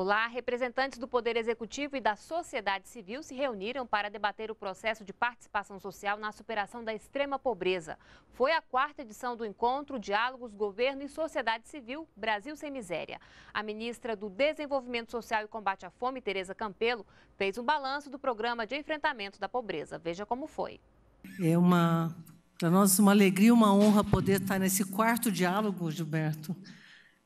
Popular, representantes do Poder Executivo e da sociedade civil se reuniram para debater o processo de participação social na superação da extrema pobreza. Foi a quarta edição do encontro Diálogos Governo e Sociedade Civil Brasil Sem Miséria. A ministra do Desenvolvimento Social e Combate à Fome, Tereza Campelo, fez um balanço do programa de enfrentamento da pobreza. Veja como foi. É uma para nós uma alegria, uma honra poder estar nesse quarto diálogo, Gilberto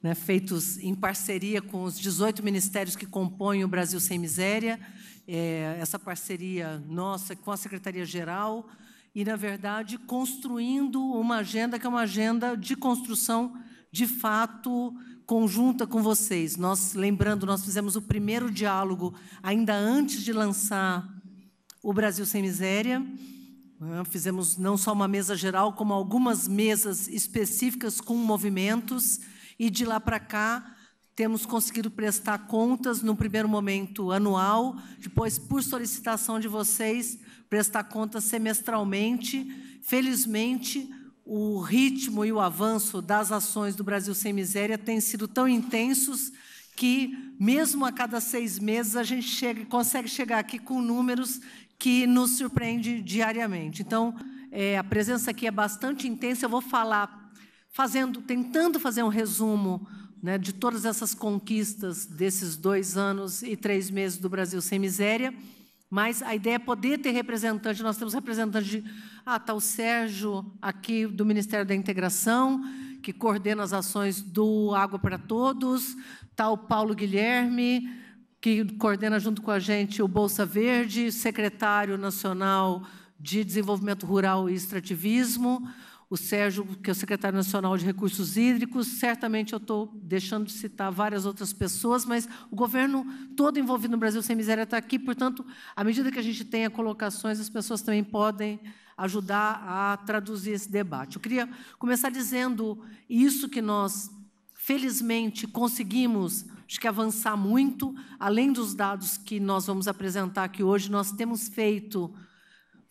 né, feitos em parceria com os 18 ministérios que compõem o Brasil Sem Miséria, é, essa parceria nossa com a Secretaria-Geral, e, na verdade, construindo uma agenda que é uma agenda de construção de fato conjunta com vocês. Nós, lembrando, nós fizemos o primeiro diálogo ainda antes de lançar o Brasil Sem Miséria. Né, fizemos não só uma mesa geral, como algumas mesas específicas com movimentos. E de lá para cá, temos conseguido prestar contas no primeiro momento anual, depois, por solicitação de vocês, prestar contas semestralmente. Felizmente, o ritmo e o avanço das ações do Brasil Sem Miséria têm sido tão intensos que, mesmo a cada seis meses, a gente chega, consegue chegar aqui com números que nos surpreende diariamente. Então, é, a presença aqui é bastante intensa. Eu vou falar fazendo, tentando fazer um resumo né, de todas essas conquistas desses dois anos e três meses do Brasil sem miséria. Mas a ideia é poder ter representante. Nós temos representante, de. Ah, está o Sérgio, aqui do Ministério da Integração, que coordena as ações do Água para Todos. Está o Paulo Guilherme, que coordena junto com a gente o Bolsa Verde, secretário nacional de Desenvolvimento Rural e Extrativismo o Sérgio, que é o secretário nacional de recursos hídricos, certamente eu estou deixando de citar várias outras pessoas, mas o governo todo envolvido no Brasil Sem Miséria está aqui, portanto, à medida que a gente tenha colocações, as pessoas também podem ajudar a traduzir esse debate. Eu queria começar dizendo isso que nós, felizmente, conseguimos acho que avançar muito, além dos dados que nós vamos apresentar aqui hoje, nós temos feito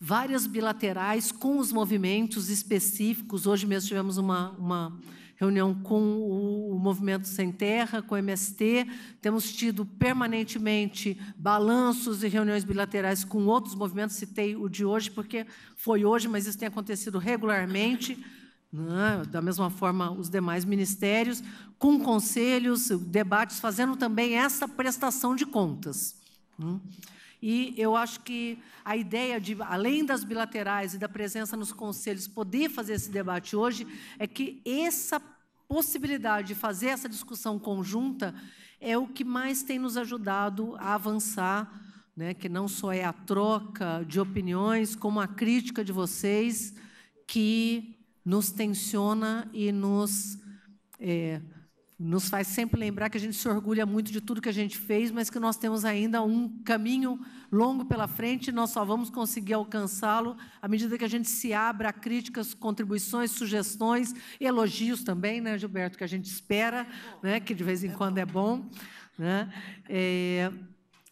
várias bilaterais com os movimentos específicos. Hoje mesmo tivemos uma, uma reunião com o, Movimento Sem Terra, com o MST. Temos tido permanentemente balanços e reuniões bilaterais com outros movimentos. Citei o de hoje, porque foi hoje, mas isso tem acontecido regularmente. Né? da mesma forma os demais ministérios, com conselhos, debates, fazendo também essa prestação de contas. Hum. E eu acho que a ideia de, além das bilaterais e da presença nos conselhos, poder fazer esse debate hoje, é que essa possibilidade de fazer essa discussão conjunta é o que mais tem nos ajudado a avançar, né? que não só é a troca de opiniões, como a crítica de vocês, que nos tensiona e nos. É, nos faz sempre lembrar que a gente se orgulha muito de tudo que a gente fez, mas que nós temos ainda um caminho longo pela frente, nós só vamos conseguir alcançá-lo à medida que a gente se abra a críticas, contribuições, sugestões, elogios também, né, Gilberto, que a gente espera, né, que de vez em quando é bom, né? É,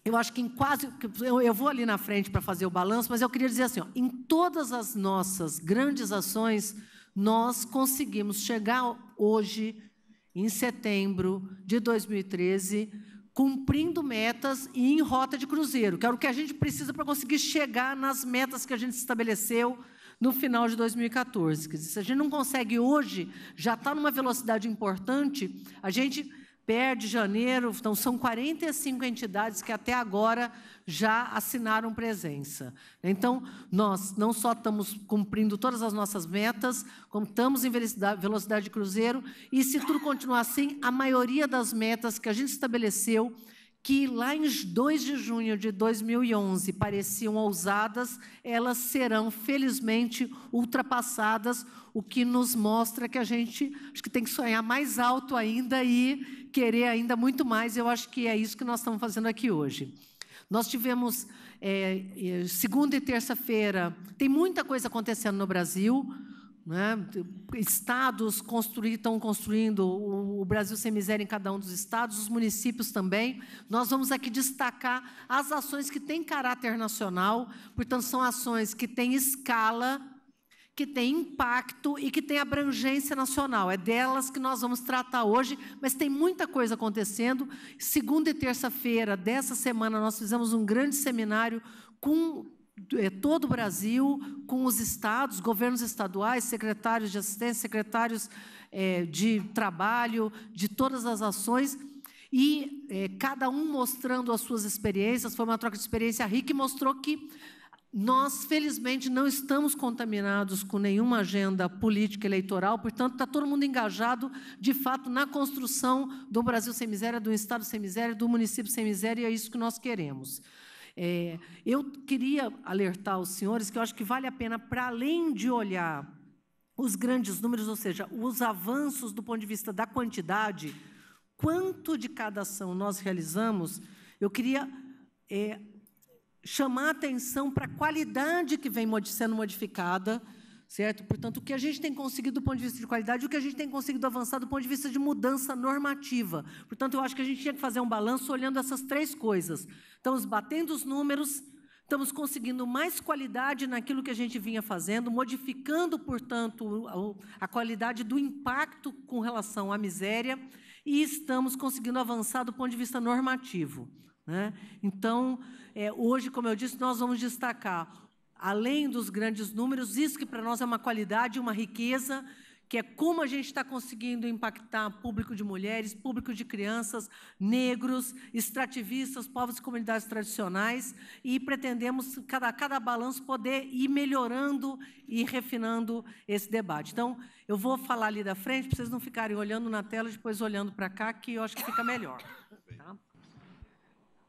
eu acho que em quase. Eu vou ali na frente para fazer o balanço, mas eu queria dizer assim: ó, em todas as nossas grandes ações, nós conseguimos chegar hoje em setembro de 2013, cumprindo metas e em rota de cruzeiro, que era o que a gente precisa para conseguir chegar nas metas que a gente estabeleceu no final de 2014. Quer dizer, se a gente não consegue hoje, já está numa velocidade importante, a gente perde janeiro. Então, são 45 entidades que até agora já assinaram presença. Então, nós não só estamos cumprindo todas as nossas metas, como estamos em velocidade de cruzeiro, e se tudo continuar assim, a maioria das metas que a gente estabeleceu, que lá em 2 de junho de 2011 pareciam ousadas, elas serão, felizmente, ultrapassadas, o que nos mostra que a gente acho que tem que sonhar mais alto ainda e querer ainda muito mais. Eu acho que é isso que nós estamos fazendo aqui hoje. Nós tivemos é, é segunda e terça-feira, tem muita coisa acontecendo no Brasil. Né? Estados construir, estão construindo o, o Brasil sem miséria em cada um dos estados, os municípios também. Nós vamos aqui destacar as ações que têm caráter nacional, portanto, são ações que têm escala que tem impacto e que tem abrangência nacional. É delas que nós vamos tratar hoje, mas tem muita coisa acontecendo. Segunda e terça-feira dessa semana, nós fizemos um grande seminário com é, todo o Brasil, com os estados, governos estaduais, secretários de assistência, secretários é, de trabalho, de todas as ações e é, cada um mostrando as suas experiências. Foi uma troca de experiência rica e mostrou que nós, felizmente, não estamos contaminados com nenhuma agenda política eleitoral, portanto, está todo mundo engajado, de fato, na construção do Brasil sem miséria, do Estado sem miséria, do município sem miséria, e é isso que nós queremos. É, eu queria alertar os senhores que eu acho que vale a pena, para além de olhar os grandes números, ou seja, os avanços do ponto de vista da quantidade, quanto de cada ação nós realizamos, eu queria. É, chamar atenção para a qualidade que vem sendo modificada, certo? Portanto, o que a gente tem conseguido do ponto de vista de qualidade, o que a gente tem conseguido avançar do ponto de vista de mudança normativa. Portanto, eu acho que a gente tinha que fazer um balanço olhando essas três coisas. Estamos batendo os números, estamos conseguindo mais qualidade naquilo que a gente vinha fazendo, modificando, portanto, a qualidade do impacto com relação à miséria e estamos conseguindo avançar do ponto de vista normativo. Né? Então, é, hoje, como eu disse, nós vamos destacar, além dos grandes números, isso que para nós é uma qualidade, uma riqueza, que é como a gente está conseguindo impactar público de mulheres, público de crianças, negros, extrativistas, povos e comunidades tradicionais, e pretendemos, cada, cada balanço, poder ir melhorando e refinando esse debate. Então, eu vou falar ali da frente, para vocês não ficarem olhando na tela e depois olhando para cá, que eu acho que fica melhor.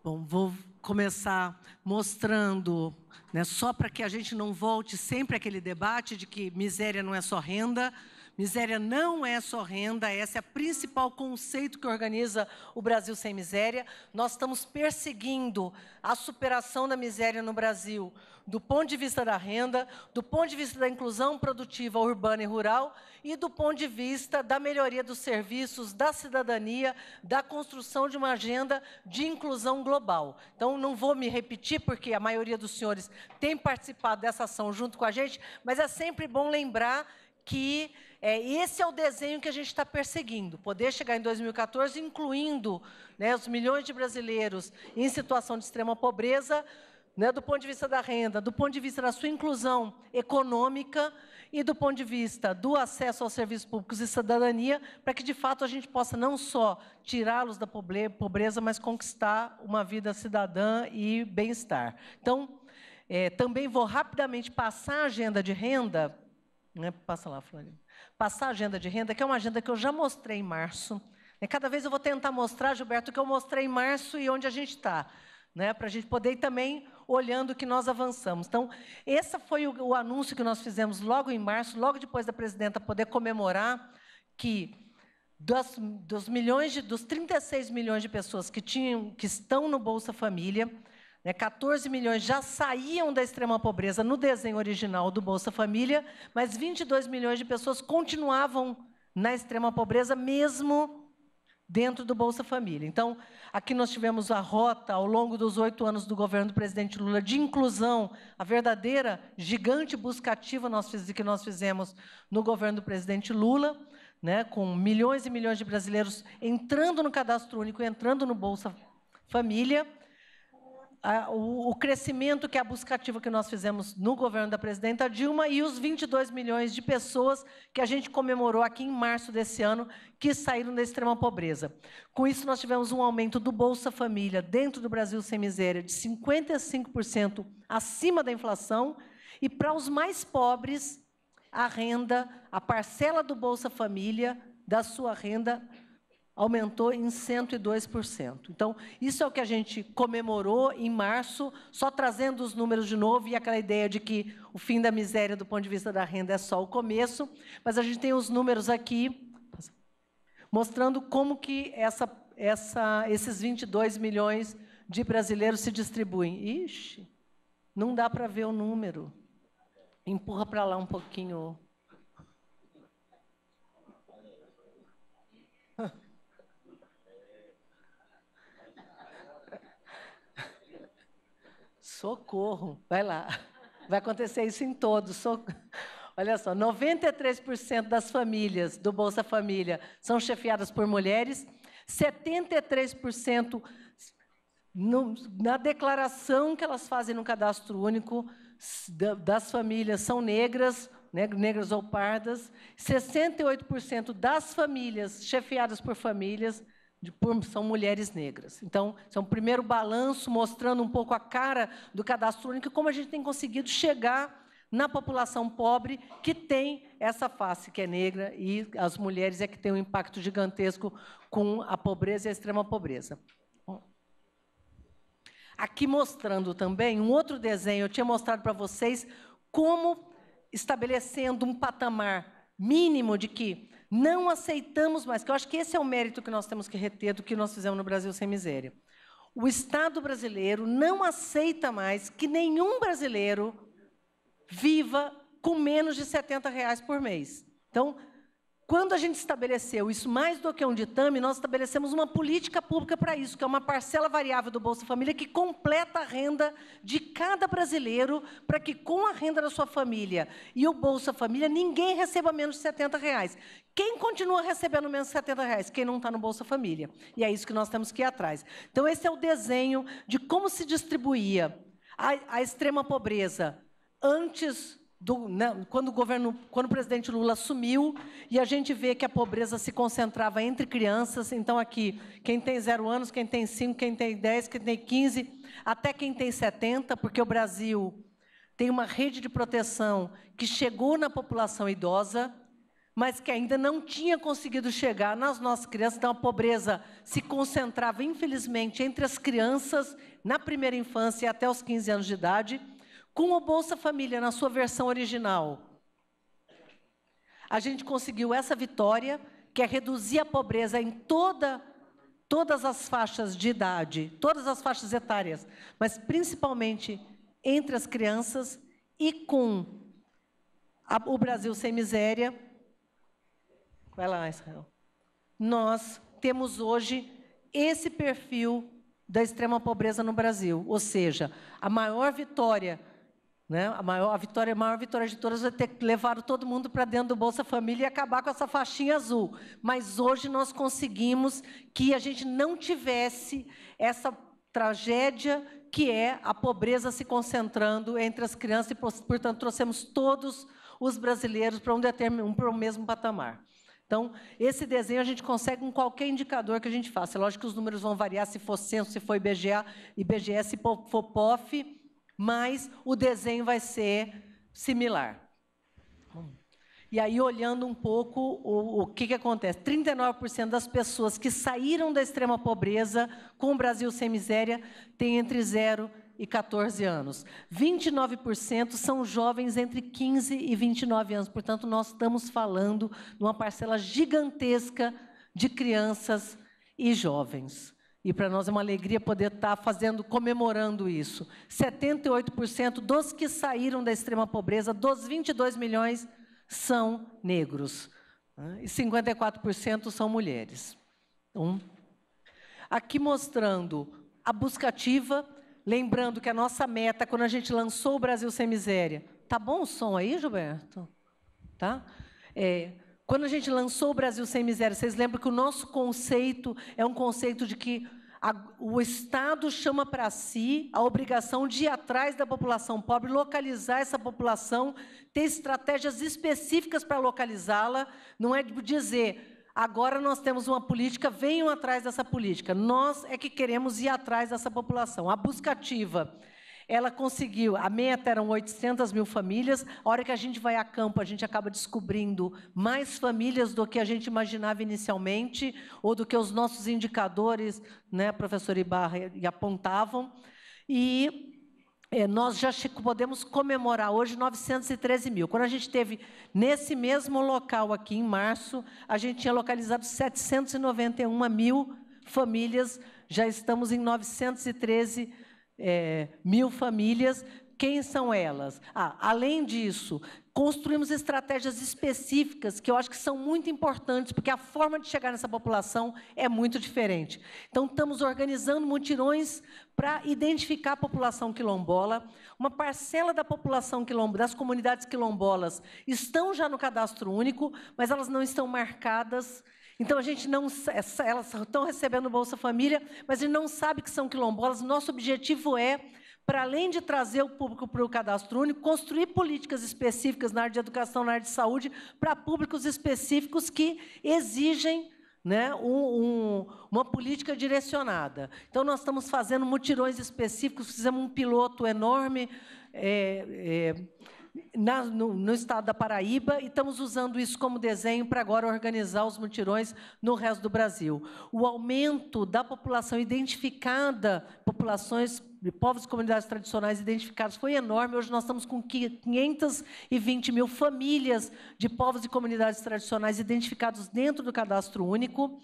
Bom, vou começar mostrando, né, só para que a gente não volte sempre aquele debate de que miséria não é só renda, Miséria não é só renda, esse é o principal conceito que organiza o Brasil Sem Miséria. Nós estamos perseguindo a superação da miséria no Brasil, do ponto de vista da renda, do ponto de vista da inclusão produtiva urbana e rural e do ponto de vista da melhoria dos serviços, da cidadania, da construção de uma agenda de inclusão global. Então, não vou me repetir, porque a maioria dos senhores tem participado dessa ação junto com a gente, mas é sempre bom lembrar que é, esse é o desenho que a gente está perseguindo, poder chegar em 2014, incluindo né, os milhões de brasileiros em situação de extrema pobreza, né, do ponto de vista da renda, do ponto de vista da sua inclusão econômica e do ponto de vista do acesso aos serviços públicos e cidadania, para que, de fato, a gente possa não só tirá-los da pobreza, mas conquistar uma vida cidadã e bem-estar. Então, é, também vou rapidamente passar a agenda de renda, né? Passa lá, Florina. Passar a agenda de renda, que é uma agenda que eu já mostrei em março. Né? Cada vez eu vou tentar mostrar, Gilberto, o que eu mostrei em março e onde a gente está. Né, para a gente poder ir também olhando que nós avançamos. Então, esse foi o, o anúncio que nós fizemos logo em março, logo depois da presidenta poder comemorar que dos, dos milhões de, dos 36 milhões de pessoas que tinham que estão no Bolsa Família, né? 14 milhões já saíam da extrema pobreza no desenho original do Bolsa Família, mas 22 milhões de pessoas continuavam na extrema pobreza mesmo dentro do Bolsa Família. Então, aqui nós tivemos a rota ao longo dos oito anos do governo do presidente Lula de inclusão, a verdadeira gigante busca ativa nós, que nós fizemos no governo do presidente Lula. Né, com milhões e milhões de brasileiros entrando no cadastro único, entrando no Bolsa Família o, o, crescimento que é a busca ativa que nós fizemos no governo da presidenta Dilma e os 22 milhões de pessoas que a gente comemorou aqui em março desse ano que saíram da extrema pobreza. Com isso, nós tivemos um aumento do Bolsa Família dentro do Brasil Sem Miséria de 55% acima da inflação e para os mais pobres, a renda, a parcela do Bolsa Família da sua renda aumentou em 102%. Então, isso é o que a gente comemorou em março, só trazendo os números de novo e aquela ideia de que o fim da miséria do ponto de vista da renda é só o começo, mas a gente tem os números aqui mostrando como que essa, essa, esses 22 milhões de brasileiros se distribuem. Ixi, não dá para ver o número. Empurra para lá um pouquinho Socorro, vai lá. Vai acontecer isso em todos. So... Olha só, 93% das famílias do Bolsa Família são chefiadas por mulheres, 73% no, na declaração que elas fazem no cadastro único das famílias são negras, negras ou pardas, 68% das famílias chefiadas por famílias de, são mulheres negras. Então, esse é um primeiro balanço mostrando um pouco a cara do cadastro único como a gente tem conseguido chegar na população pobre que tem essa face que é negra e as mulheres é que tem um impacto gigantesco com a pobreza e a extrema pobreza. Aqui mostrando também um outro desenho, eu tinha mostrado para vocês como estabelecendo um patamar mínimo de que não aceitamos mais, que eu acho que esse é o mérito que nós temos que reter do que nós fizemos no Brasil sem miséria. O Estado brasileiro não aceita mais que nenhum brasileiro viva com menos de 70 reais por mês. Então, quando a gente estabeleceu isso mais do que um ditame, nós estabelecemos uma política pública para isso, que é uma parcela variável do Bolsa Família que completa a renda de cada brasileiro, para que com a renda da sua família e o Bolsa Família, ninguém receba menos de 70 reais. Quem continua recebendo menos de 70 reais? Quem não está no Bolsa Família. E é isso que nós temos que ir atrás. Então, esse é o desenho de como se distribuía a, a extrema pobreza antes do, né, quando, o governo, quando o presidente Lula assumiu e a gente vê que a pobreza se concentrava entre crianças, então aqui, quem tem zero anos, quem tem cinco, quem tem dez, quem tem quinze, até quem tem setenta, porque o Brasil tem uma rede de proteção que chegou na população idosa, mas que ainda não tinha conseguido chegar nas nossas crianças. Então, a pobreza se concentrava, infelizmente, entre as crianças na primeira infância e até os 15 anos de idade. Com o Bolsa Família na sua versão original, a gente conseguiu essa vitória, que é reduzir a pobreza em toda, todas as faixas de idade, todas as faixas etárias, mas principalmente entre as crianças e com a, o Brasil sem miséria. Vai lá, Israel. Nós temos hoje esse perfil da extrema pobreza no Brasil, ou seja, a maior vitória né? A, maior, a, vitória, a maior vitória de todas vai é ter levado todo mundo para dentro do Bolsa Família e acabar com essa faixinha azul. Mas hoje nós conseguimos que a gente não tivesse essa tragédia que é a pobreza se concentrando entre as crianças e, portanto, trouxemos todos os brasileiros para um, determin... para um mesmo patamar. Então, esse desenho a gente consegue com qualquer indicador que a gente faça. É lógico que os números vão variar se for censo, se for IBGE IBGE, se for POF, mas o desenho vai ser similar. E aí, olhando um pouco, o, o que, que acontece? 39% das pessoas que saíram da extrema pobreza com o Brasil sem miséria têm entre 0 e 14 anos. 29% são jovens entre 15 e 29 anos. Portanto, nós estamos falando de uma parcela gigantesca de crianças e jovens. E para nós é uma alegria poder estar tá fazendo, comemorando isso. 78% dos que saíram da extrema pobreza, dos 22 milhões, são negros. E 54% são mulheres. Então, aqui mostrando a busca ativa, lembrando que a nossa meta, quando a gente lançou o Brasil Sem Miséria, tá bom o som aí, Gilberto? Tá? É, quando a gente lançou o Brasil Sem Miséria, vocês lembram que o nosso conceito é um conceito de que a, o Estado chama para si a obrigação de ir atrás da população pobre, localizar essa população, ter estratégias específicas para localizá-la, não é dizer. Agora nós temos uma política, venham atrás dessa política. Nós é que queremos ir atrás dessa população. A busca ativa ela conseguiu, a meta eram 800 mil famílias. A hora que a gente vai a campo, a gente acaba descobrindo mais famílias do que a gente imaginava inicialmente, ou do que os nossos indicadores, né, professor Ibarra, e apontavam. E é, nós já podemos comemorar hoje 913 mil. Quando a gente teve nesse mesmo local aqui em março, a gente tinha localizado 791 mil famílias, já estamos em 913 é, mil famílias, quem são elas? Ah, além disso, construímos estratégias específicas que eu acho que são muito importantes, porque a forma de chegar nessa população é muito diferente. Então, estamos organizando mutirões para identificar a população quilombola. Uma parcela da população quilombola, das comunidades quilombolas, estão já no cadastro único, mas elas não estão marcadas então a gente não é, elas estão recebendo Bolsa Família, mas a gente não sabe que são quilombolas. Nosso objetivo é para além de trazer o público para o cadastro único, construir políticas específicas na área de educação, na área de saúde, para públicos específicos que exigem né, um, um, uma política direcionada. Então, nós estamos fazendo mutirões específicos, fizemos um piloto enorme. É, é, na, no, no, estado da Paraíba e estamos usando isso como desenho para agora organizar os mutirões no resto do Brasil. O aumento da população identificada, populações de povos e comunidades tradicionais identificados foi enorme. Hoje nós estamos com 520 mil famílias de povos e comunidades tradicionais identificados dentro do cadastro único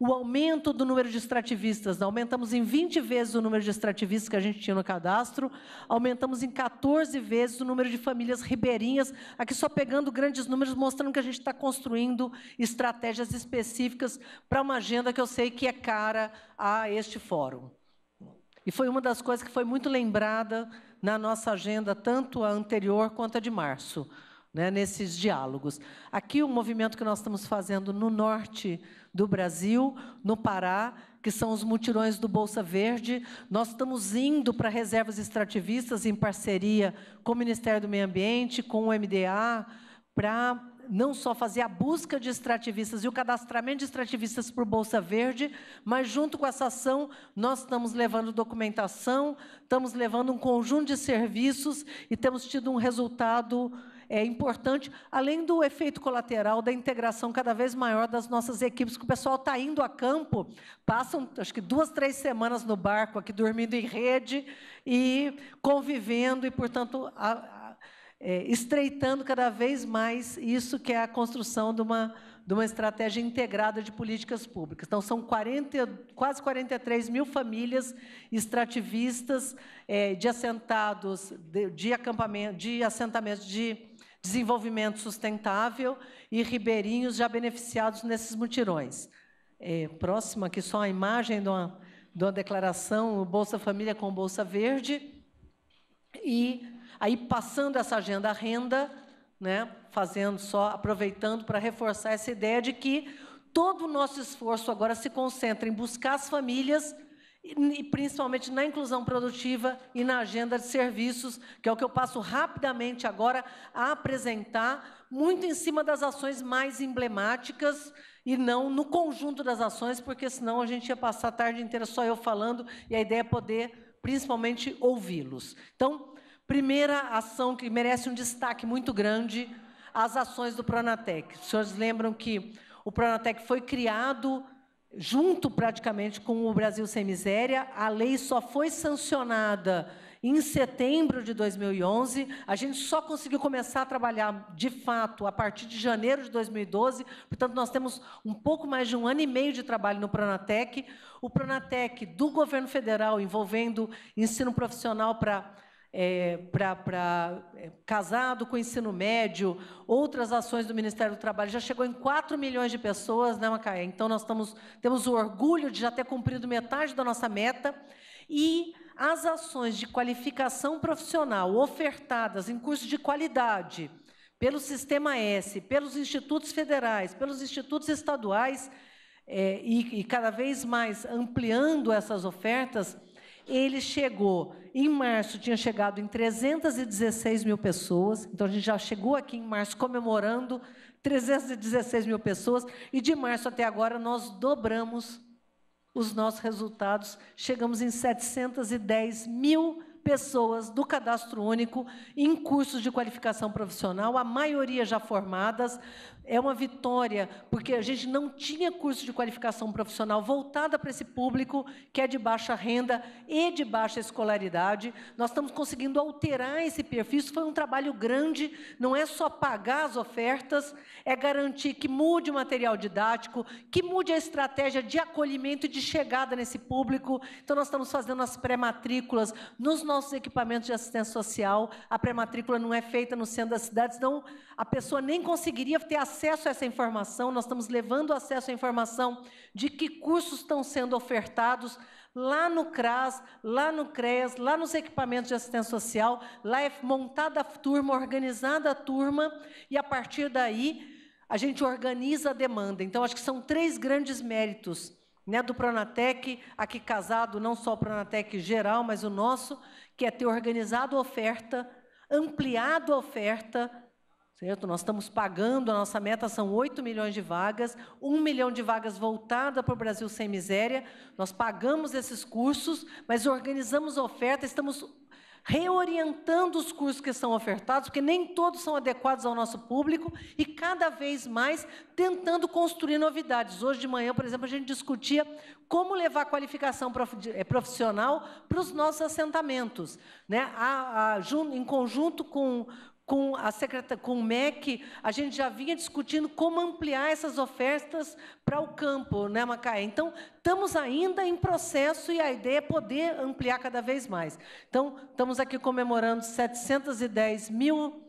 o aumento do número de extrativistas. Né? Aumentamos em 20 vezes o número de extrativistas que a gente tinha no cadastro, aumentamos em 14 vezes o número de famílias ribeirinhas, aqui só pegando grandes números, mostrando que a gente está construindo estratégias específicas para uma agenda que eu sei que é cara a este fórum. E foi uma das coisas que foi muito lembrada na nossa agenda, tanto a anterior quanto a de março, né, nesses diálogos. Aqui, o movimento que nós estamos fazendo no norte do Brasil, no Pará, que são os mutirões do Bolsa Verde. Nós estamos indo para reservas extrativistas em parceria com o Ministério do Meio Ambiente, com o MDA, para não só fazer a busca de extrativistas e o cadastramento de extrativistas por Bolsa Verde, mas, junto com essa ação, nós estamos levando documentação, estamos levando um conjunto de serviços e temos tido um resultado é importante, além do efeito colateral da integração cada vez maior das nossas equipes, que o pessoal está indo a campo, passam acho que duas, três semanas no barco aqui, dormindo em rede e convivendo, e, portanto, a, a, é, estreitando cada vez mais isso que é a construção de uma, de uma estratégia integrada de políticas públicas. Então, são 40, quase 43 mil famílias extrativistas é, de assentados, de, de acampamento, de assentamentos de desenvolvimento sustentável e ribeirinhos já beneficiados nesses mutirões. É, próximo aqui só a imagem de uma, de uma declaração, Bolsa Família com Bolsa Verde. E aí passando essa agenda renda, né, fazendo só, aproveitando para reforçar essa ideia de que todo o nosso esforço agora se concentra em buscar as famílias e principalmente na inclusão produtiva e na agenda de serviços, que é o que eu passo rapidamente agora a apresentar, muito em cima das ações mais emblemáticas e não no conjunto das ações, porque senão a gente ia passar a tarde inteira só eu falando e a ideia é poder principalmente ouvi-los. Então, primeira ação que merece um destaque muito grande, as ações do Pronatec. Os senhores lembram que o Pronatec foi criado junto praticamente com o Brasil Sem Miséria, a lei só foi sancionada em setembro de 2011. A gente só conseguiu começar a trabalhar de fato a partir de janeiro de 2012. Portanto, nós temos um pouco mais de um ano e meio de trabalho no Pronatec. O Pronatec do governo federal envolvendo ensino profissional para é, para é, casado com ensino médio, outras ações do Ministério do Trabalho, já chegou em 4 milhões de pessoas, né, Macaé? Então, nós estamos, temos o orgulho de já ter cumprido metade da nossa meta e as ações de qualificação profissional ofertadas em cursos de qualidade pelo Sistema S, pelos institutos federais, pelos institutos estaduais, é, e, e cada vez mais ampliando essas ofertas, ele chegou, em março tinha chegado em 316 mil pessoas, então a gente já chegou aqui em março comemorando 316 mil pessoas, e de março até agora nós dobramos os nossos resultados, chegamos em 710 mil pessoas do cadastro único em cursos de qualificação profissional, a maioria já formadas, é uma vitória, porque a gente não tinha curso de qualificação profissional voltada para esse público que é de baixa renda e de baixa escolaridade. Nós estamos conseguindo alterar esse perfil. Isso foi um trabalho grande, não é só pagar as ofertas, é garantir que mude o material didático, que mude a estratégia de acolhimento e de chegada nesse público. Então, nós estamos fazendo as pré-matrículas nos nossos equipamentos de assistência social. A pré-matrícula não é feita no centro das cidades, não a pessoa nem conseguiria ter acesso a essa informação. Nós estamos levando acesso à informação de que cursos estão sendo ofertados lá no CRAS, lá no CREAS, lá nos equipamentos de assistência social. Lá é montada a turma, organizada a turma, e a partir daí a gente organiza a demanda. Então, acho que são três grandes méritos. Né, do Pronatec, aqui casado, não só o Pronatec geral, mas o nosso, que é ter organizado a oferta, ampliado a oferta Certo? Nós estamos pagando, a nossa meta são 8 milhões de vagas, 1 milhão de vagas voltada para o Brasil Sem Miséria. Nós pagamos esses cursos, mas organizamos oferta, estamos reorientando os cursos que são ofertados, porque nem todos são adequados ao nosso público, e cada vez mais tentando construir novidades. Hoje de manhã, por exemplo, a gente discutia como levar a qualificação eh, profissional para os nossos assentamentos, né? A, a, em conjunto com, com, a secreta, com o MEC, a gente já vinha discutindo como ampliar essas ofertas para o campo, né, Macaé? Então, estamos ainda em processo e a ideia é poder ampliar cada vez mais. Então, estamos aqui comemorando 710 mil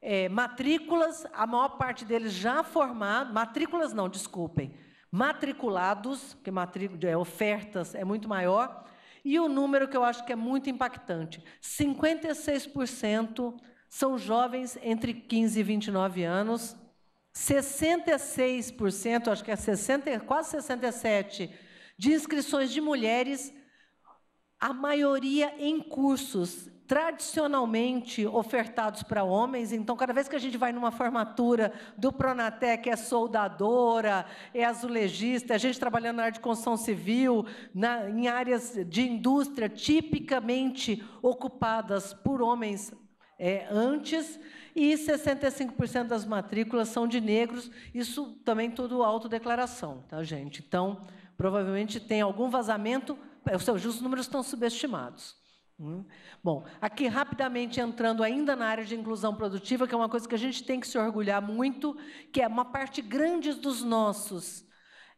é, matrículas, a maior parte deles já formados, matrículas não, desculpem, matriculados, porque matrícula, é, ofertas é muito maior, e o número que eu acho que é muito impactante, 56% são jovens entre 15 e 29 anos. 66%, acho que é 60, quase 67 de inscrições de mulheres, a maioria em cursos tradicionalmente ofertados para homens. Então, cada vez que a gente vai numa formatura do Pronatec, é soldadora, é azulejista, a é gente trabalhando na área de construção civil, na, em áreas de indústria tipicamente ocupadas por homens é, antes, e 65% das matrículas são de negros, isso também tudo autodeclaração, tá, gente? Então, provavelmente tem algum vazamento, é, os números estão subestimados. Hum? Bom, aqui rapidamente entrando ainda na área de inclusão produtiva, que é uma coisa que a gente tem que se orgulhar muito, que é uma parte grande dos nossos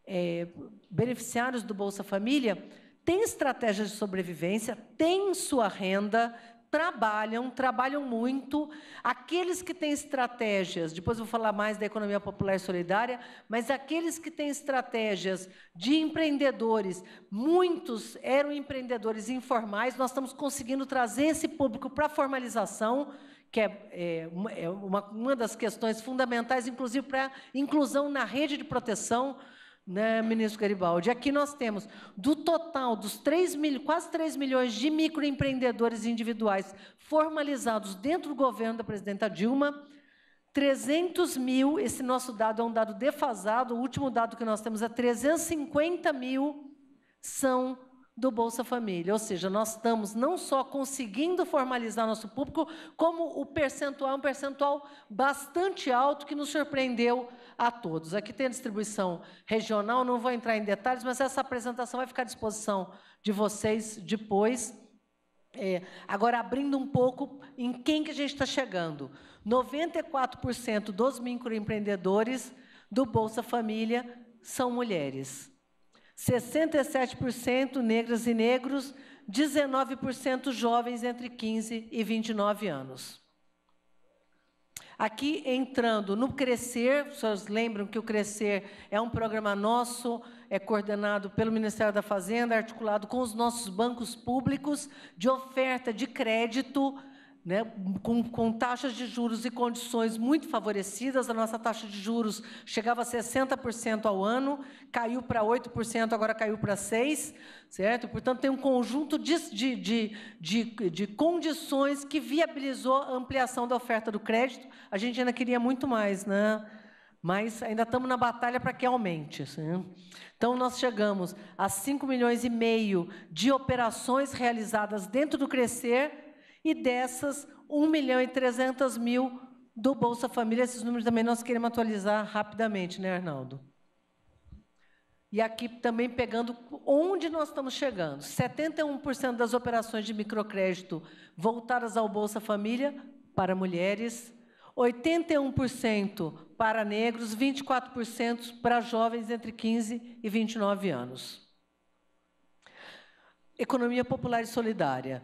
é, beneficiários do Bolsa Família tem estratégias de sobrevivência, tem sua renda, trabalham, trabalham muito. Aqueles que têm estratégias, depois vou falar mais da economia popular e solidária, mas aqueles que têm estratégias de empreendedores, muitos eram empreendedores informais, nós estamos conseguindo trazer esse público para a formalização, que é, é, uma, é uma, uma das questões fundamentais, inclusive para inclusão na rede de proteção né, ministro Garibaldi? Aqui nós temos, do total dos 3 mil, quase 3 milhões de microempreendedores individuais formalizados dentro do governo da presidenta Dilma, 300 mil, esse nosso dado é um dado defasado, o último dado que nós temos é 350 mil são do Bolsa Família. Ou seja, nós estamos não só conseguindo formalizar nosso público, como o percentual é um percentual bastante alto que nos surpreendeu a todos. Aqui tem a distribuição regional, não vou entrar em detalhes, mas essa apresentação vai ficar à disposição de vocês depois. É, agora, abrindo um pouco em quem que a gente está chegando. 94% dos microempreendedores do Bolsa Família são mulheres. 67% negras e negros, 19% jovens entre 15 e 29 anos. Aqui entrando no Crescer, vocês lembram que o Crescer é um programa nosso, é coordenado pelo Ministério da Fazenda, articulado com os nossos bancos públicos de oferta de crédito né, com, com, taxas de juros e condições muito favorecidas. A nossa taxa de juros chegava a 60% ao ano, caiu para 8%, agora caiu para 6%, certo? Portanto, tem um conjunto de, de, de, de, condições que viabilizou a ampliação da oferta do crédito. A gente ainda queria muito mais, né? mas ainda estamos na batalha para que aumente. Né? Então, nós chegamos a 5 milhões e meio de operações realizadas dentro do Crescer, e dessas 1 milhão e 300 mil do Bolsa Família. Esses números também nós queremos atualizar rapidamente, né, Arnaldo? E aqui também pegando onde nós estamos chegando. 71% das operações de microcrédito voltadas ao Bolsa Família para mulheres, 81% para negros, 24% para jovens entre 15 e 29 anos. Economia popular e solidária.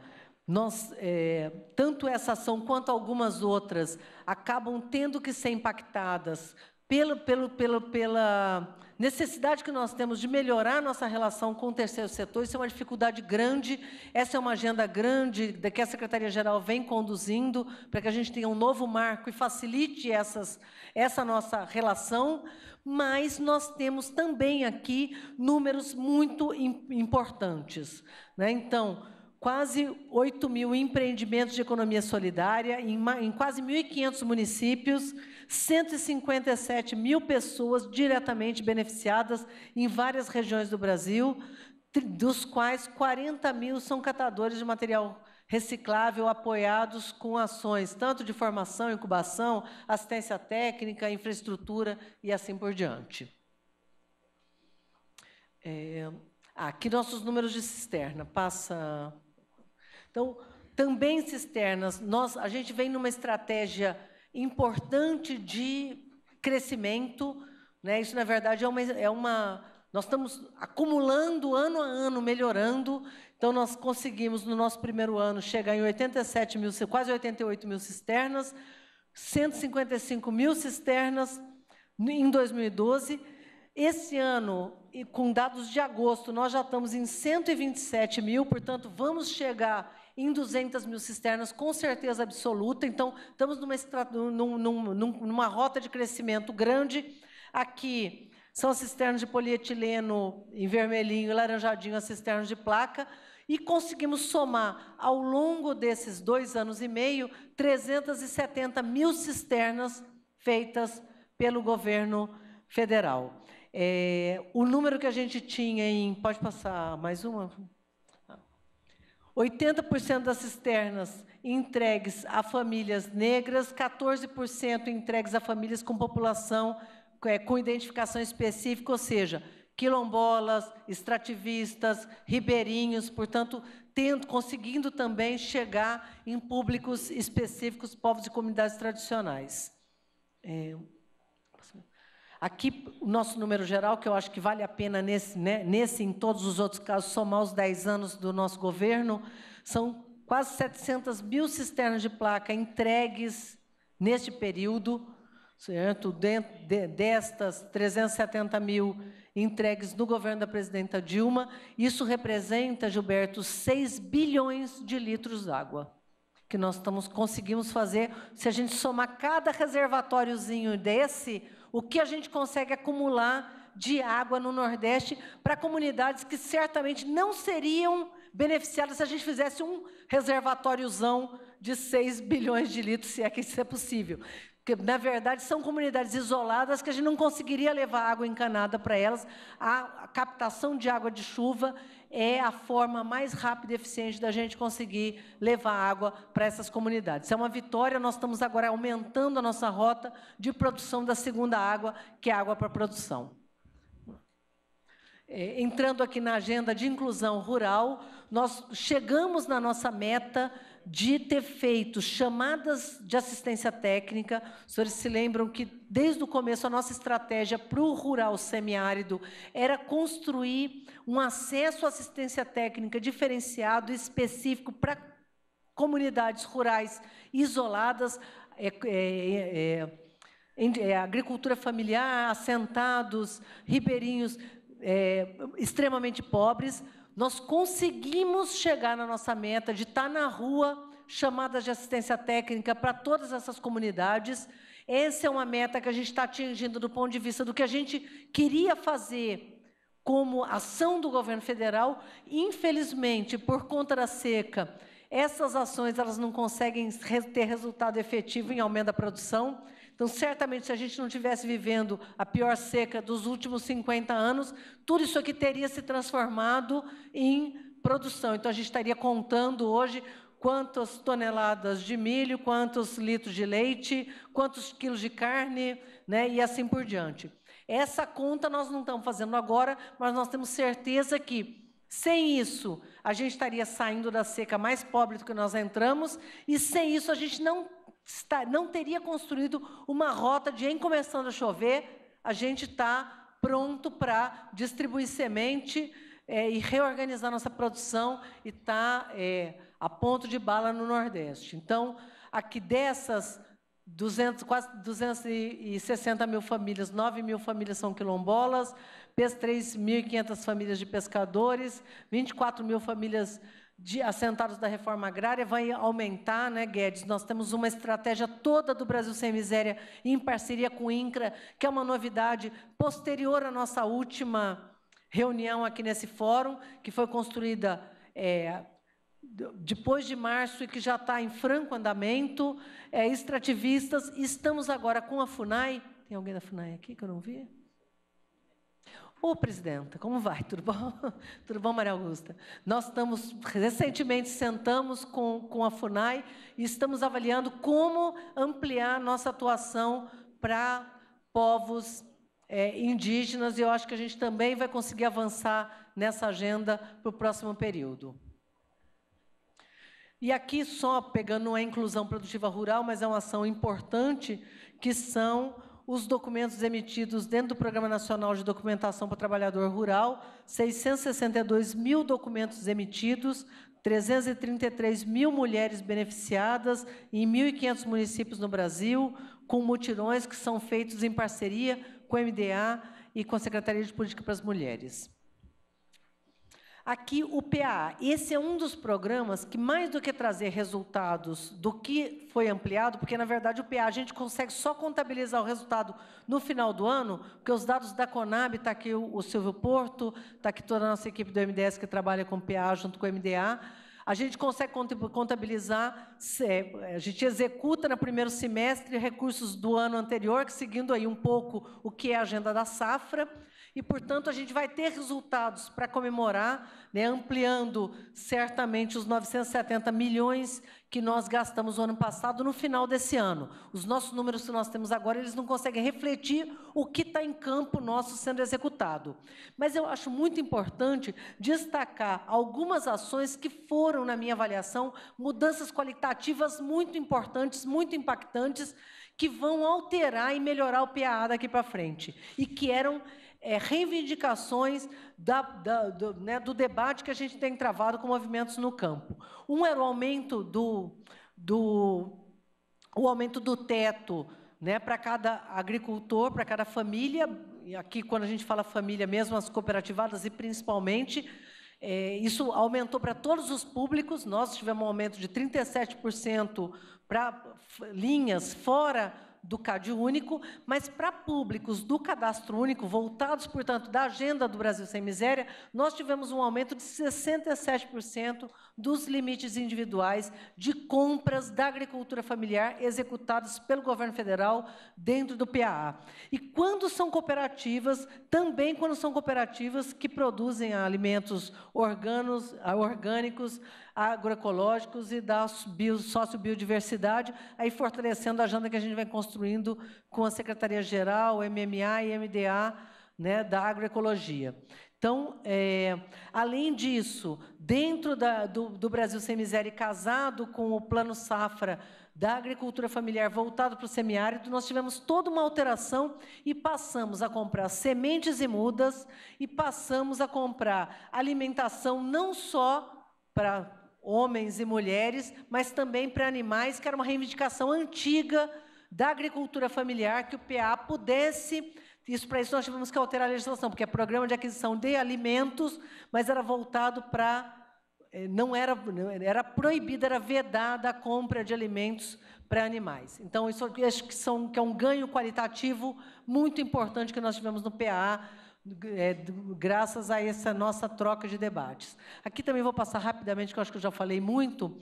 Nós, é, tanto essa ação quanto algumas outras acabam tendo que ser impactadas pelo, pelo, pelo, pela necessidade que nós temos de melhorar nossa relação com o terceiro setor. Isso é uma dificuldade grande, essa é uma agenda grande que a Secretaria-Geral vem conduzindo para que a gente tenha um novo marco e facilite essas, essa nossa relação, mas nós temos também aqui números muito importantes. Né? Então, quase 8 mil empreendimentos de economia solidária em, em quase 1.500 municípios, 157 mil pessoas diretamente beneficiadas em várias regiões do Brasil, dos quais 40 mil são catadores de material reciclável apoiados com ações tanto de formação, incubação, assistência técnica, infraestrutura e assim por diante. É, aqui nossos números de cisterna. Passa então, também cisternas, nós, a gente vem numa estratégia importante de crescimento, né? Isso na verdade é uma, é uma nós estamos acumulando ano a ano, melhorando. Então, nós conseguimos, no nosso primeiro ano, chegar em 87 mil, quase 88 mil cisternas, 155 mil cisternas em 2012. Esse ano, com dados de agosto, nós já estamos em 127 mil, portanto, vamos chegar em 200 mil cisternas, com certeza absoluta. Então, estamos numa, numa rota de crescimento grande. Aqui são as cisternas de polietileno em vermelhinho e laranjadinho, as cisternas de placa. E conseguimos somar, ao longo desses dois anos e meio, 370 mil cisternas feitas pelo governo federal. É, o número que a gente tinha em. Pode passar mais uma? 80% das cisternas entregues a famílias negras, 14% entregues a famílias com população é, com identificação específica, ou seja, quilombolas, extrativistas, ribeirinhos, portanto, tendo, conseguindo também chegar em públicos específicos, povos e comunidades tradicionais. É, Aqui, o nosso número geral, que eu acho que vale a pena nesse, né, nesse e em todos os outros casos, somar os 10 anos do nosso governo, são quase 700 mil cisternas de placa entregues neste período, certo? Dentro destas, 370 mil entregues no governo da presidenta Dilma. Isso representa, Gilberto, 6 bilhões de litros d'água que nós estamos conseguimos fazer. Se a gente somar cada reservatóriozinho desse, o que a gente consegue acumular de água no Nordeste para comunidades que certamente não seriam beneficiadas se a gente fizesse um reservatóriozão de 6 bilhões de litros, se é que isso é possível. Porque, na verdade, são comunidades isoladas que a gente não conseguiria levar água encanada para elas. A captação de água de chuva é a forma mais rápida e eficiente da gente conseguir levar água para essas comunidades. Isso é uma vitória, nós estamos agora aumentando a nossa rota de produção da segunda água, que é água para produção. É, entrando aqui na agenda de inclusão rural, nós chegamos na nossa meta de ter feito chamadas de assistência técnica. Os senhores se lembram que, desde o começo, a nossa estratégia para o rural semiárido era construir um acesso à assistência técnica diferenciado, específico para comunidades rurais isoladas, é, é, é, agricultura familiar, assentados, ribeirinhos extremamente pobres, nós conseguimos chegar na nossa meta de estar na rua, chamadas de assistência técnica para todas essas comunidades. Essa é uma meta que a gente está atingindo do ponto de vista do que a gente queria fazer como ação do governo federal, infelizmente, por conta da seca, essas ações elas não conseguem ter resultado efetivo em aumento da produção. Então, certamente, se a gente não estivesse vivendo a pior seca dos últimos 50 anos, tudo isso aqui teria se transformado em produção. Então, a gente estaria contando hoje quantas toneladas de milho, quantos litros de leite, quantos quilos de carne, né, e assim por diante. Essa conta nós não estamos fazendo agora, mas nós temos certeza que sem isso, a gente estaria saindo da seca mais pobre do que nós entramos, e sem isso, a gente não, está, não teria construído uma rota de, em começando a chover, a gente está pronto para distribuir semente é, e reorganizar nossa produção e está é, eh, a ponto de bala no Nordeste. Então, aqui dessas 200, quase 260 mil famílias, 9 mil famílias são quilombolas, 3.500 famílias de pescadores, 24 mil famílias de assentados da reforma agrária, vai aumentar, né, Guedes? Nós temos uma estratégia toda do Brasil Sem Miséria em parceria com o INCRA, que é uma novidade posterior à nossa última reunião aqui nesse fórum, que foi construída é, depois de março e que já está em franco andamento, é, extrativistas. Estamos agora com a FUNAI. Tem alguém da FUNAI aqui que eu não vi? Ô, presidenta, como vai? Tudo bom? Tudo bom, Maria Augusta? Nós estamos, recentemente, sentamos com, com a FUNAI e estamos avaliando como ampliar nossa atuação para povos é, indígenas, e eu acho que a gente também vai conseguir avançar nessa agenda para o próximo período. E aqui só pegando a inclusão produtiva rural, mas é uma ação importante que são os documentos emitidos dentro do Programa Nacional de Documentação para o Trabalhador Rural, 662 mil documentos emitidos, 333 mil mulheres beneficiadas em 1.500 municípios no Brasil, com mutirões que são feitos em parceria com o MDA e com a Secretaria de Política para as Mulheres. Aqui o PA, esse é um dos programas que mais do que trazer resultados do que foi ampliado, porque na verdade o PA a gente consegue só contabilizar o resultado no final do ano, porque os dados da Conab, está aqui o, Silvio Porto, está aqui toda a nossa equipe do MDS que trabalha com o PA junto com o MDA, a gente consegue contabilizar, é, a gente executa no primeiro semestre recursos do ano anterior, que seguindo aí um pouco o que é a agenda da safra, e, portanto, a gente vai ter resultados para comemorar, né, ampliando certamente os 970 milhões que nós gastamos no ano passado no final desse ano. Os nossos números que nós temos agora, eles não conseguem refletir o que está em campo nosso sendo executado. Mas eu acho muito importante destacar algumas ações que foram, na minha avaliação, mudanças qualitativas muito importantes, muito impactantes, que vão alterar e melhorar o PAA daqui para frente, e que eram é, reivindicações da, da, do, né, do, debate que a gente tem travado com movimentos no campo. Um era o aumento do, do o aumento do teto né, para cada agricultor, para cada família, e aqui quando a gente fala família mesmo, as cooperativadas e principalmente, é, isso aumentou para todos os públicos, nós tivemos um aumento de 37% para linhas fora do CAD único, mas para públicos do cadastro único, voltados, portanto, da agenda do Brasil Sem Miséria, nós tivemos um aumento de 67% dos limites individuais de compras da agricultura familiar executados pelo governo federal dentro do PAA. E quando são cooperativas, também quando são cooperativas que produzem alimentos organos, orgânicos, agroecológicos e da sócio biodiversidade, aí fortalecendo a agenda que a gente vem construindo com a Secretaria-Geral, MMA e MDA né, da agroecologia. Então, é, além disso, dentro da, do, do, Brasil Sem Miséria, casado com o Plano Safra da agricultura familiar voltado para o semiárido, nós tivemos toda uma alteração e passamos a comprar sementes e mudas e passamos a comprar alimentação não só para homens e mulheres, mas também para animais, que era uma reivindicação antiga da agricultura familiar, que o PA pudesse. Isso para isso nós tivemos que alterar a legislação, porque é programa de aquisição de alimentos, mas era voltado para. Eh, não era, era proibida, era vedada a compra de alimentos para animais. Então, isso acho que, são, que é um ganho qualitativo muito importante que nós tivemos no PA é, graças a essa nossa troca de debates. Aqui também vou passar rapidamente, que eu acho que eu já falei muito,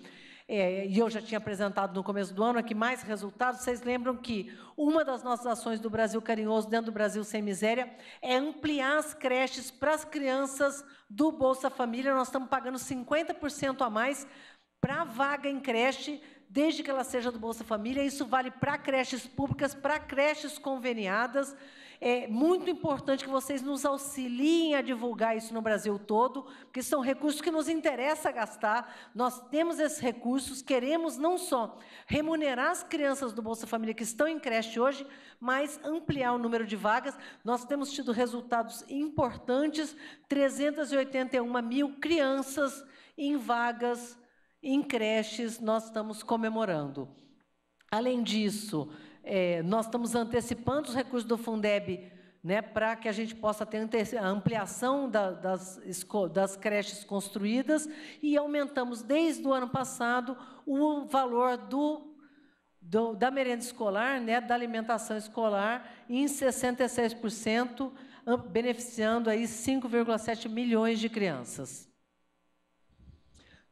é, e eu já tinha apresentado no começo do ano aqui é mais resultados. Vocês lembram que uma das nossas ações do Brasil Carinhoso, dentro do Brasil Sem Miséria, é ampliar as creches para as crianças do Bolsa Família. Nós estamos pagando 50% a mais para vaga em creche, desde que ela seja do Bolsa Família. Isso vale para creches públicas, para creches conveniadas. É muito importante que vocês nos auxiliem a divulgar isso no Brasil todo, porque são recursos que nos interessa gastar. Nós temos esses recursos, queremos não só remunerar as crianças do Bolsa Família que estão em creche hoje, mas ampliar o número de vagas. Nós temos tido resultados importantes, 381 mil crianças em vagas em creches nós estamos comemorando. Além disso, é, nós estamos antecipando os recursos do Fundeb né, para que a gente possa ter a ampliação da, das, das, creches construídas e aumentamos desde o ano passado o valor do, do, da merenda escolar, né, da alimentação escolar, em 66%, beneficiando aí 5,7 milhões de crianças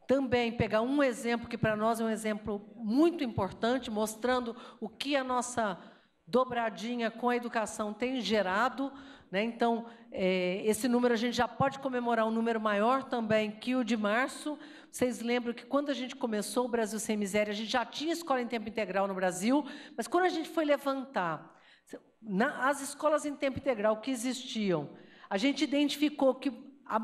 também pegar um exemplo que para nós é um exemplo muito importante, mostrando o que a nossa dobradinha com a educação tem gerado. Né? Então, é, esse número a gente já pode comemorar um número maior também que o de março. Vocês lembram que quando a gente começou o Brasil Sem Miséria, a gente já tinha escola em tempo integral no Brasil, mas quando a gente foi levantar na, as escolas em tempo integral que existiam, a gente identificou que a,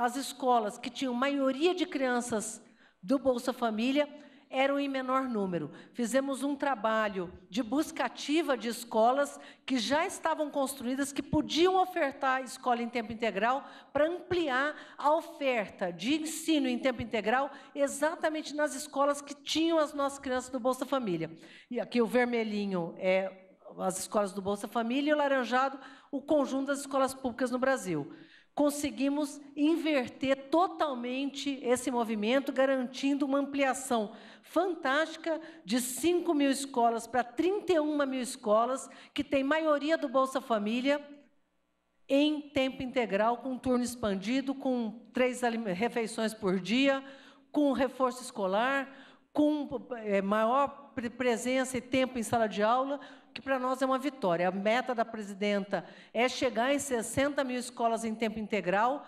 a, as escolas que tinham maioria de crianças do Bolsa Família eram em menor número. Fizemos um trabalho de busca ativa de escolas que já estavam construídas, que podiam ofertar escola em tempo integral, para ampliar a oferta de ensino em tempo integral exatamente nas escolas que tinham as nossas crianças do Bolsa Família. E aqui o vermelhinho é as escolas do Bolsa Família e o laranjado, o conjunto das escolas públicas no Brasil conseguimos inverter totalmente esse movimento, garantindo uma ampliação fantástica de 5 mil escolas para 31 mil escolas, que tem maioria do Bolsa Família, em tempo integral, com turno expandido, com três refeições por dia, com reforço escolar, com eh, maior presença e tempo em sala de aula, que para nós é uma vitória. A meta da presidenta é chegar em 60 mil escolas em tempo integral,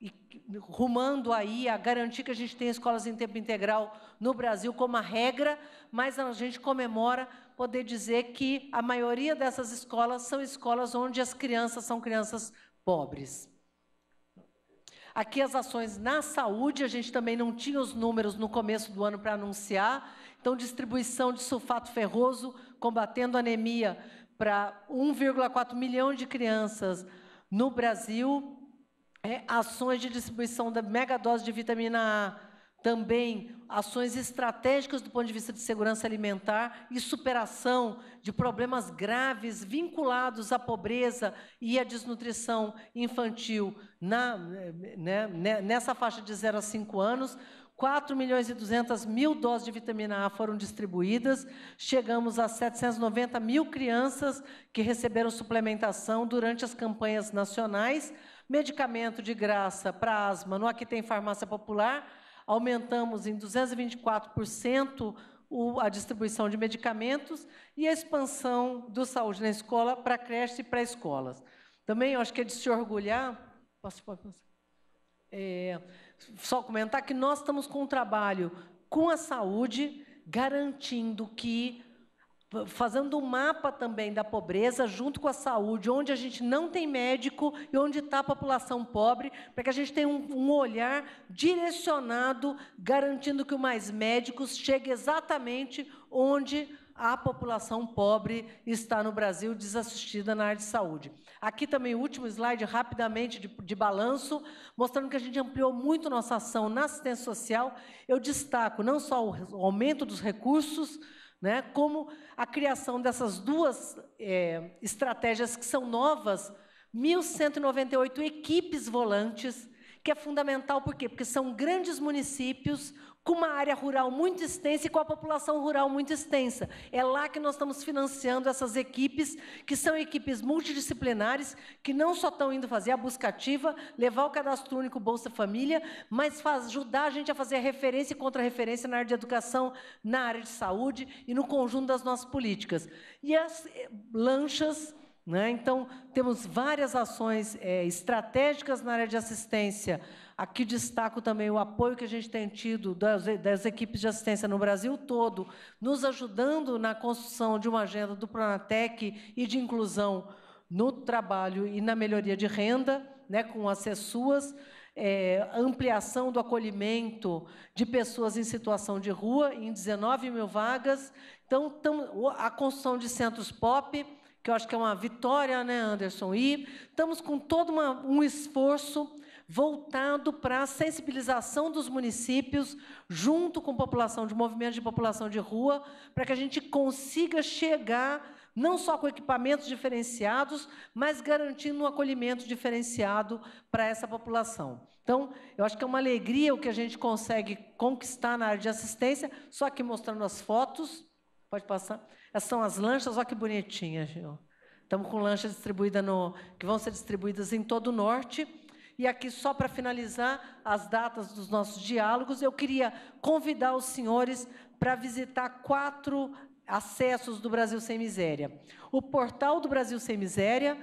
e rumando aí a garantir que a gente tem escolas em tempo integral no Brasil como a regra, mas a gente comemora poder dizer que a maioria dessas escolas são escolas onde as crianças são crianças pobres. Aqui as ações na saúde, a gente também não tinha os números no começo do ano para anunciar, então, distribuição de sulfato ferroso, combatendo anemia para 1,4 milhão de crianças no Brasil. É, ações de distribuição da megadose de vitamina A também ações estratégicas do ponto de vista de segurança alimentar e superação de problemas graves vinculados à pobreza e à desnutrição infantil na, né, né nessa faixa de 0 a 5 anos, 4 milhões e 200 mil doses de vitamina A foram distribuídas. Chegamos a 790 mil crianças que receberam suplementação durante as campanhas nacionais. Medicamento de graça para asma no Aqui Tem Farmácia Popular. Aumentamos em 224% a distribuição de medicamentos e a expansão do saúde na escola para creche e para escolas. Também acho que é de se orgulhar. Posso, posso, é, só comentar que nós estamos com um trabalho com a saúde, garantindo que fazendo um mapa também da pobreza junto com a saúde, onde a gente não tem médico e onde está a população pobre, para que a gente tenha um, um, olhar direcionado, garantindo que o mais médicos chegue exatamente onde a população pobre está no Brasil, desassistida na área de saúde. Aqui também o último slide, rapidamente, de, de balanço, mostrando que a gente ampliou muito nossa ação na assistência social. Eu destaco não só o aumento dos recursos, né, como a criação dessas duas é, estratégias que são novas, 1.198 equipes volantes que é fundamental por quê? Porque são grandes municípios com uma área rural muito extensa e com a população rural muito extensa. É lá que nós estamos financiando essas equipes, que são equipes multidisciplinares, que não só estão indo fazer a busca ativa, levar o cadastro único Bolsa Família, mas faz, ajudar a gente a fazer a referência e contra-referência na área de educação, na área de saúde e no conjunto das nossas políticas. E as eh, lanchas né? Então, temos várias ações é, estratégicas na área de assistência. Aqui destaco também o apoio que a gente tem tido das, das, equipes de assistência no Brasil todo, nos ajudando na construção de uma agenda do Pronatec e de inclusão no trabalho e na melhoria de renda, né, com as SESUAS, é, ampliação do acolhimento de pessoas em situação de rua, em 19 mil vagas. Então, a construção de centros POP que eu acho que é uma vitória, né, Anderson? E estamos com todo uma, um esforço voltado para a sensibilização dos municípios, junto com população de movimentos de população de rua, para que a gente consiga chegar não só com equipamentos diferenciados, mas garantindo um acolhimento diferenciado para essa população. Então, eu acho que é uma alegria o que a gente consegue conquistar na área de assistência, só que mostrando as fotos Pode passar. Essas são as lanchas, olha que bonitinha, Gil. Estamos com lanchas distribuídas no, que vão ser distribuídas em todo o norte. E aqui, só para finalizar as datas dos nossos diálogos, eu queria convidar os senhores para visitar quatro acessos do Brasil Sem Miséria. O portal do Brasil Sem Miséria,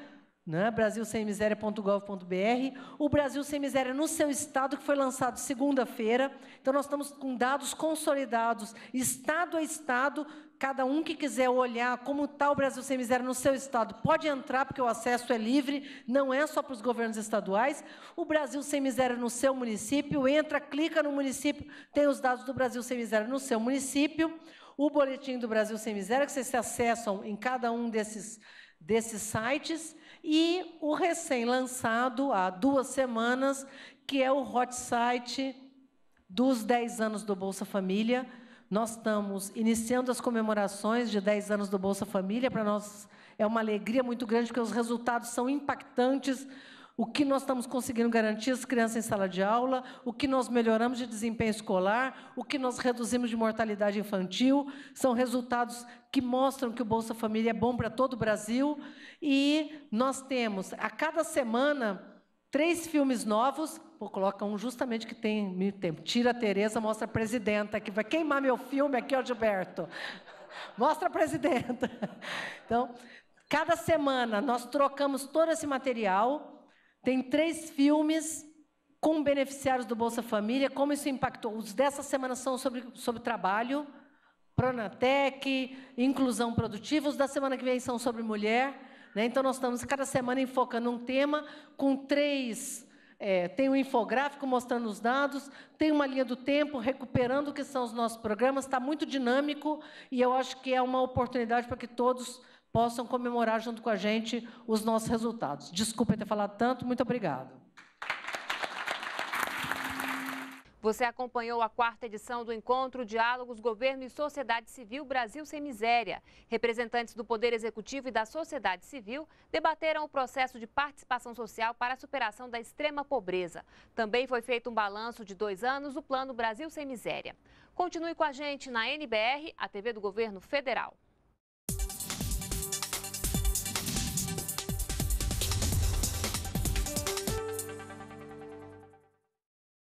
né, brasilsemmiséria.gov.br, o Brasil Sem Miséria no seu estado, que foi lançado segunda-feira. Então, nós estamos com dados consolidados, estado a estado, Cada um que quiser olhar como está o Brasil Sem Miséria no seu estado pode entrar, porque o acesso é livre, não é só para os governos estaduais. O Brasil Sem Miséria no seu município, entra, clica no município, tem os dados do Brasil Sem Miséria no seu município. O boletim do Brasil Sem Miséria, que vocês acessam em cada um desses, desses sites. E o recém-lançado, há duas semanas, que é o hot site dos 10 anos do Bolsa Família nós estamos iniciando as comemorações de 10 anos do Bolsa Família. Para nós é uma alegria muito grande, porque os resultados são impactantes. O que nós estamos conseguindo garantir as crianças em sala de aula, o que nós melhoramos de desempenho escolar, o que nós reduzimos de mortalidade infantil, são resultados que mostram que o Bolsa Família é bom para todo o Brasil. E nós temos, a cada semana, três filmes novos, vou colocar um justamente que tem meio tempo. Tira a Tereza, mostra a presidenta, que vai queimar meu filme aqui, ó, Gilberto. Mostra a presidenta. Então, cada semana nós trocamos todo esse material. Tem três filmes com beneficiários do Bolsa Família, como isso impactou. Os dessa semana são sobre, sobre trabalho, Pronatec, inclusão produtiva. Os da semana que vem são sobre mulher. Né? Então, nós estamos cada semana enfocando um tema com três. É, tem um infográfico mostrando os dados, tem uma linha do tempo recuperando o que são os nossos programas, está muito dinâmico e eu acho que é uma oportunidade para que todos possam comemorar junto com a gente os nossos resultados. Desculpa ter falado tanto, muito obrigado. Você acompanhou a quarta edição do encontro Diálogos Governo e Sociedade Civil Brasil Sem Miséria. Representantes do Poder Executivo e da sociedade civil debateram o processo de participação social para a superação da extrema pobreza. Também foi feito um balanço de dois anos do Plano Brasil Sem Miséria. Continue com a gente na NBR, a TV do Governo Federal.